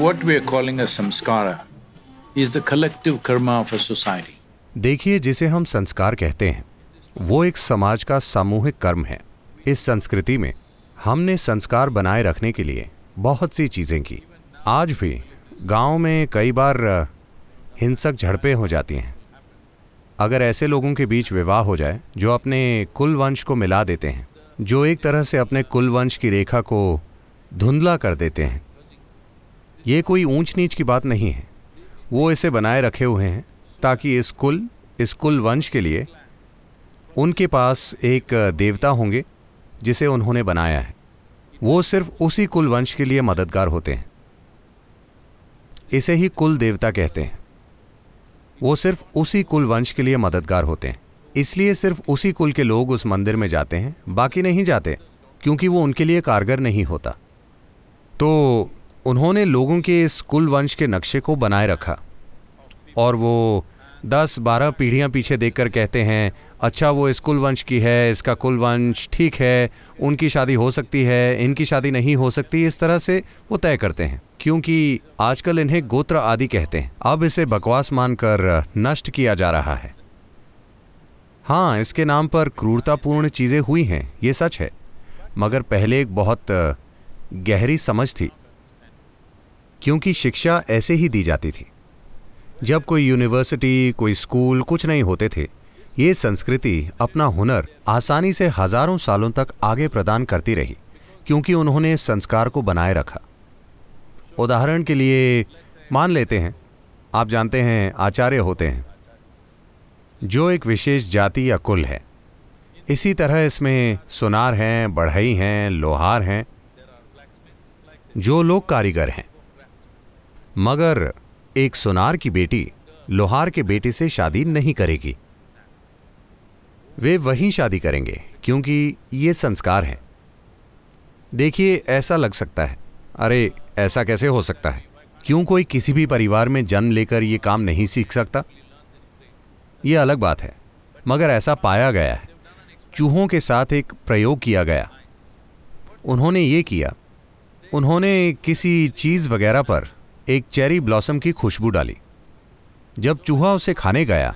What we are calling a samskara is the collective karma of a society. देखिए जिसे हम संस्कार कहते हैं वो एक समाज का सामूहिक कर्म है इस संस्कृति में हमने संस्कार बनाए रखने के लिए बहुत सी चीज़ें की आज भी गांव में कई बार हिंसक झड़पें हो जाती हैं अगर ऐसे लोगों के बीच विवाह हो जाए जो अपने कुल वंश को मिला देते हैं जो एक तरह से अपने कुल वंश की रेखा को धुंधला कर देते हैं ये कोई ऊंच नीच की बात नहीं है वो इसे बनाए रखे हुए हैं ताकि इस कुल इस कुल वंश के लिए उनके पास एक देवता होंगे जिसे उन्होंने बनाया है वो सिर्फ उसी कुल वंश के लिए मददगार होते हैं इसे ही कुल देवता कहते हैं वो सिर्फ उसी कुल वंश के लिए मददगार होते हैं इसलिए सिर्फ उसी कुल के लोग उस मंदिर में जाते हैं बाकी नहीं जाते क्योंकि वो उनके लिए कारगर नहीं होता तो उन्होंने लोगों के इस कुल वंश के नक्शे को बनाए रखा और वो दस बारह पीढ़ियाँ पीछे देखकर कहते हैं अच्छा वो इस कुल वंश की है इसका कुल वंश ठीक है उनकी शादी हो सकती है इनकी शादी नहीं हो सकती इस तरह से वो तय करते हैं क्योंकि आजकल इन्हें गोत्र आदि कहते हैं अब इसे बकवास मानकर नष्ट किया जा रहा है हाँ इसके नाम पर क्रूरतापूर्ण चीज़ें हुई हैं ये सच है मगर पहले एक बहुत गहरी समझ थी क्योंकि शिक्षा ऐसे ही दी जाती थी जब कोई यूनिवर्सिटी कोई स्कूल कुछ नहीं होते थे ये संस्कृति अपना हुनर आसानी से हजारों सालों तक आगे प्रदान करती रही क्योंकि उन्होंने संस्कार को बनाए रखा उदाहरण के लिए मान लेते हैं आप जानते हैं आचार्य होते हैं जो एक विशेष जाति या कुल है इसी तरह इसमें सुनार हैं बढ़ई हैं लोहार हैं जो लोग कारीगर हैं मगर एक सोनार की बेटी लोहार के बेटे से शादी नहीं करेगी वे वहीं शादी करेंगे क्योंकि ये संस्कार है देखिए ऐसा लग सकता है अरे ऐसा कैसे हो सकता है क्यों कोई किसी भी परिवार में जन्म लेकर ये काम नहीं सीख सकता ये अलग बात है मगर ऐसा पाया गया है चूहों के साथ एक प्रयोग किया गया उन्होंने ये किया उन्होंने किसी चीज़ वगैरह पर एक चेरी ब्लॉसम की खुशबू डाली जब चूहा उसे खाने गया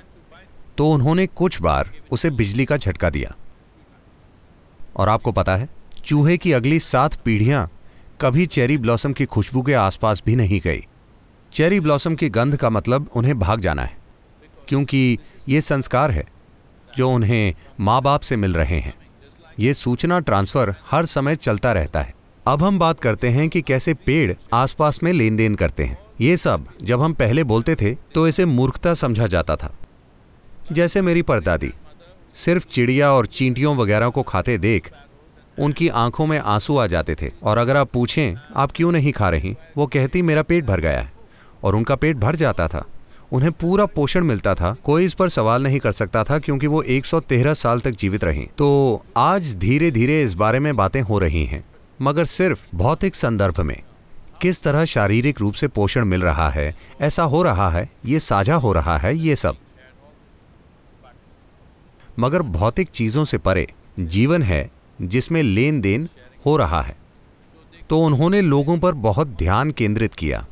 तो उन्होंने कुछ बार उसे बिजली का झटका दिया और आपको पता है चूहे की अगली सात पीढ़ियां कभी चेरी ब्लॉसम की खुशबू के आसपास भी नहीं गई चेरी ब्लॉसम की गंध का मतलब उन्हें भाग जाना है क्योंकि ये संस्कार है जो उन्हें माँ बाप से मिल रहे हैं ये सूचना ट्रांसफ़र हर समय चलता रहता है अब हम बात करते हैं कि कैसे पेड़ आसपास में लेन देन करते हैं ये सब जब हम पहले बोलते थे तो इसे मूर्खता समझा जाता था जैसे मेरी परदादी सिर्फ चिड़िया और चींटियों वगैरह को खाते देख उनकी आंखों में आंसू आ जाते थे और अगर आप पूछें आप क्यों नहीं खा रही वो कहती मेरा पेट भर गया है और उनका पेट भर जाता था उन्हें पूरा पोषण मिलता था कोई इस पर सवाल नहीं कर सकता था क्योंकि वो 113 साल तक जीवित रहीं तो आज धीरे धीरे इस बारे में बातें हो रही हैं मगर सिर्फ भौतिक संदर्भ में किस तरह शारीरिक रूप से पोषण मिल रहा है ऐसा हो रहा है ये साझा हो रहा है ये सब मगर भौतिक चीज़ों से परे जीवन है जिसमें लेन देन हो रहा है तो उन्होंने लोगों पर बहुत ध्यान केंद्रित किया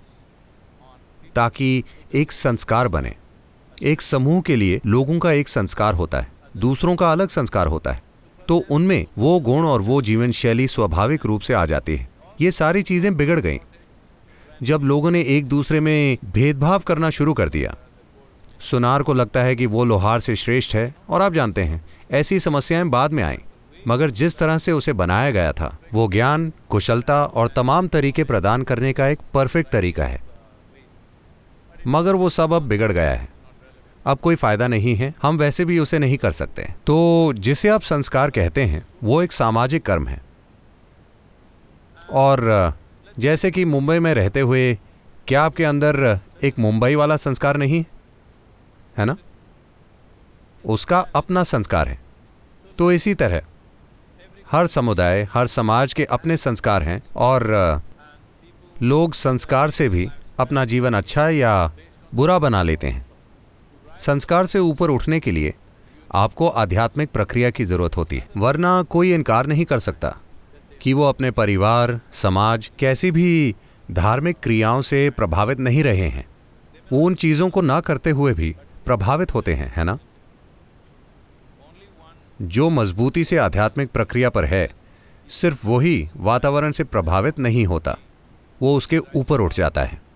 ताकि एक संस्कार बने एक समूह के लिए लोगों का एक संस्कार होता है दूसरों का अलग संस्कार होता है तो उनमें वो गुण और वो जीवन शैली स्वाभाविक रूप से आ जाती है ये सारी चीज़ें बिगड़ गई जब लोगों ने एक दूसरे में भेदभाव करना शुरू कर दिया सुनार को लगता है कि वो लोहार से श्रेष्ठ है और आप जानते हैं ऐसी समस्याएं बाद में आई मगर जिस तरह से उसे बनाया गया था वो ज्ञान कुशलता और तमाम तरीके प्रदान करने का एक परफेक्ट तरीका है मगर वो सब अब बिगड़ गया है अब कोई फ़ायदा नहीं है हम वैसे भी उसे नहीं कर सकते तो जिसे आप संस्कार कहते हैं वो एक सामाजिक कर्म है और जैसे कि मुंबई में रहते हुए क्या आपके अंदर एक मुंबई वाला संस्कार नहीं है ना उसका अपना संस्कार है तो इसी तरह हर समुदाय हर समाज के अपने संस्कार हैं और लोग संस्कार से भी अपना जीवन अच्छा या बुरा बना लेते हैं संस्कार से ऊपर उठने के लिए आपको आध्यात्मिक प्रक्रिया की जरूरत होती है वरना कोई इनकार नहीं कर सकता कि वो अपने परिवार समाज कैसी भी धार्मिक क्रियाओं से प्रभावित नहीं रहे हैं वो उन चीज़ों को ना करते हुए भी प्रभावित होते हैं है ना जो मजबूती से आध्यात्मिक प्रक्रिया पर है सिर्फ वही वातावरण से प्रभावित नहीं होता वो उसके ऊपर उठ जाता है